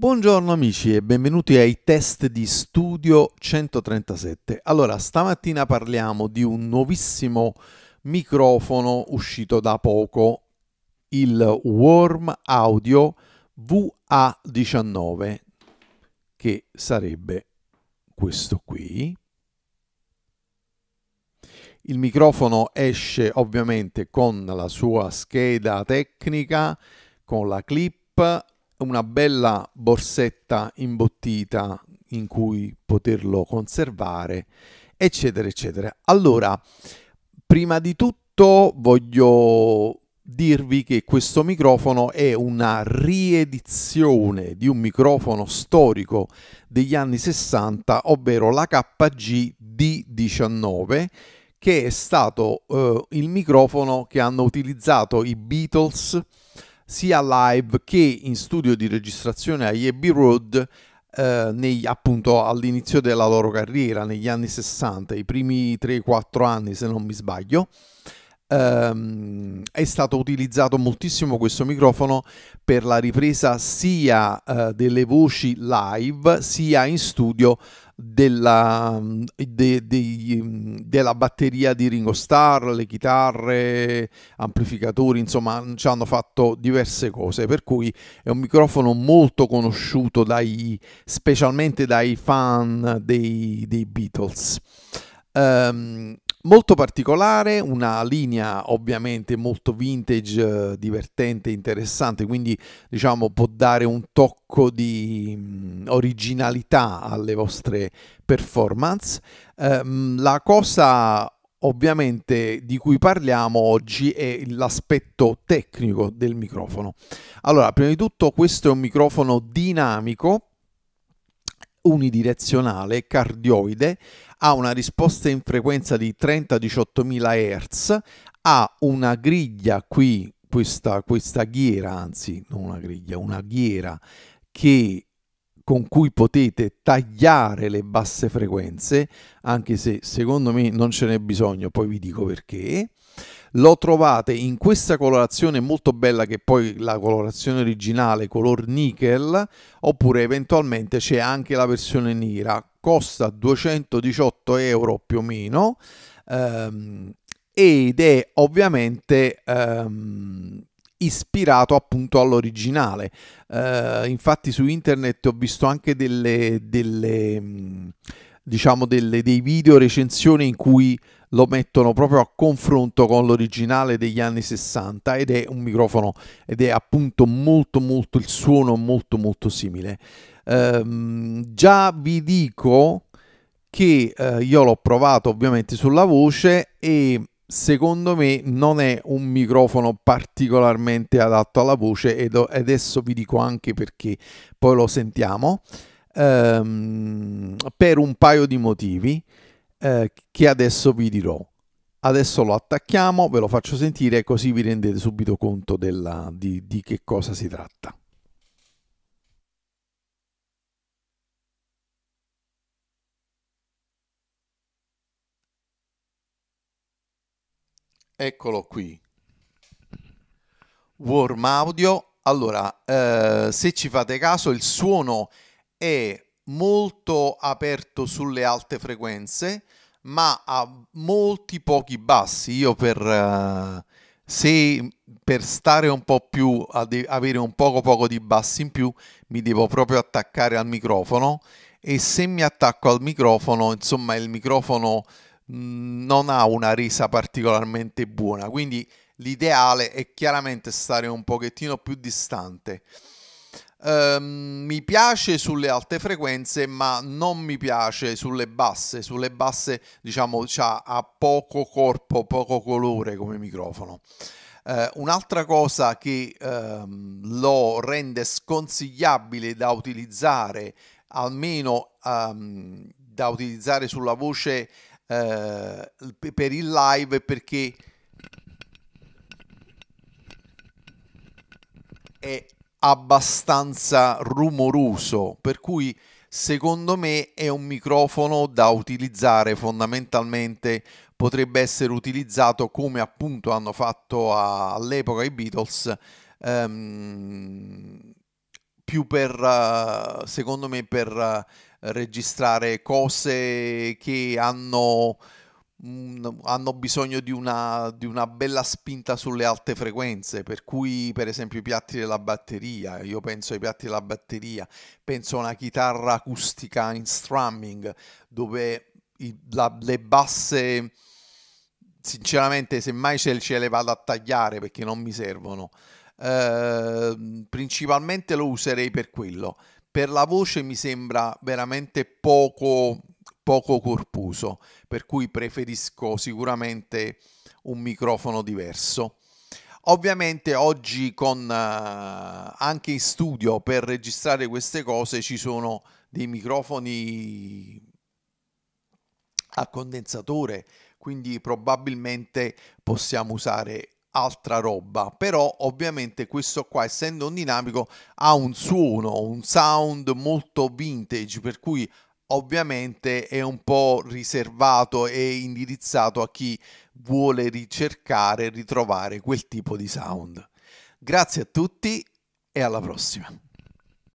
Buongiorno amici e benvenuti ai test di Studio 137. Allora, stamattina parliamo di un nuovissimo microfono uscito da poco, il Worm Audio VA19, che sarebbe questo qui. Il microfono esce ovviamente con la sua scheda tecnica, con la clip una bella borsetta imbottita in cui poterlo conservare, eccetera, eccetera. Allora, prima di tutto voglio dirvi che questo microfono è una riedizione di un microfono storico degli anni 60, ovvero la KG D19, che è stato eh, il microfono che hanno utilizzato i Beatles sia live che in studio di registrazione a Yebby Road eh, nei, appunto all'inizio della loro carriera negli anni 60, i primi 3-4 anni se non mi sbaglio ehm, è stato utilizzato moltissimo questo microfono per la ripresa sia eh, delle voci live sia in studio della, mm, de, de, mm, della, batteria di Ringo Starr, le chitarre, amplificatori, insomma mm, ci hanno fatto diverse cose, per cui è un microfono molto conosciuto dai, specialmente dai fan dei, dei Beatles. Um, Molto particolare, una linea ovviamente molto vintage, eh, divertente, interessante, quindi diciamo può dare un tocco di mm, originalità alle vostre performance. Ehm, la cosa ovviamente di cui parliamo oggi è l'aspetto tecnico del microfono. Allora, prima di tutto questo è un microfono dinamico unidirezionale cardioide, ha una risposta in frequenza di 30-18.000 Hz, ha una griglia qui, questa, questa ghiera, anzi non una griglia, una ghiera che con cui potete tagliare le basse frequenze, anche se secondo me non ce n'è bisogno, poi vi dico perché lo trovate in questa colorazione molto bella che è poi la colorazione originale color nickel oppure eventualmente c'è anche la versione nera costa 218 euro più o meno ehm, ed è ovviamente ehm, ispirato appunto all'originale. Eh, infatti su internet ho visto anche delle, delle diciamo delle, dei video recensioni in cui lo mettono proprio a confronto con l'originale degli anni 60 ed è un microfono ed è appunto molto molto il suono molto molto simile ehm, già vi dico che eh, io l'ho provato ovviamente sulla voce e secondo me non è un microfono particolarmente adatto alla voce ed adesso vi dico anche perché poi lo sentiamo ehm, per un paio di motivi eh, che adesso vi dirò. Adesso lo attacchiamo, ve lo faccio sentire così vi rendete subito conto della, di, di che cosa si tratta. Eccolo qui. Warm Audio. Allora, eh, se ci fate caso, il suono è molto aperto sulle alte frequenze, ma ha molti pochi bassi. Io per, uh, se, per stare un po' più, ad avere un poco poco di bassi in più, mi devo proprio attaccare al microfono e se mi attacco al microfono, insomma, il microfono mm, non ha una resa particolarmente buona, quindi l'ideale è chiaramente stare un pochettino più distante. Um, mi piace sulle alte frequenze, ma non mi piace sulle basse. Sulle basse, diciamo, ha poco corpo, poco colore come microfono. Uh, un'altra cosa che um, lo rende sconsigliabile da utilizzare, almeno um, da utilizzare sulla voce uh, per il live, perché è abbastanza rumoroso, per cui secondo me è un microfono da utilizzare fondamentalmente potrebbe essere utilizzato come appunto hanno fatto all'epoca i Beatles ehm, più per secondo me per registrare cose che hanno Mm, hanno bisogno di una, di una, bella spinta sulle alte frequenze, per cui per esempio i piatti della batteria, io penso ai piatti della batteria, penso a una chitarra acustica in strumming dove i, la, le basse, sinceramente semmai ce, ce le vado a tagliare perché non mi servono, eh, principalmente lo userei per quello. Per la voce mi sembra veramente poco poco corpuso, per cui preferisco sicuramente un microfono diverso. Ovviamente oggi con eh, anche in studio per registrare queste cose ci sono dei microfoni a condensatore, quindi probabilmente possiamo usare altra roba, però ovviamente questo qua essendo un dinamico ha un suono, un sound molto vintage, per cui ovviamente è un po' riservato e indirizzato a chi vuole ricercare e ritrovare quel tipo di sound. Grazie a tutti e alla prossima.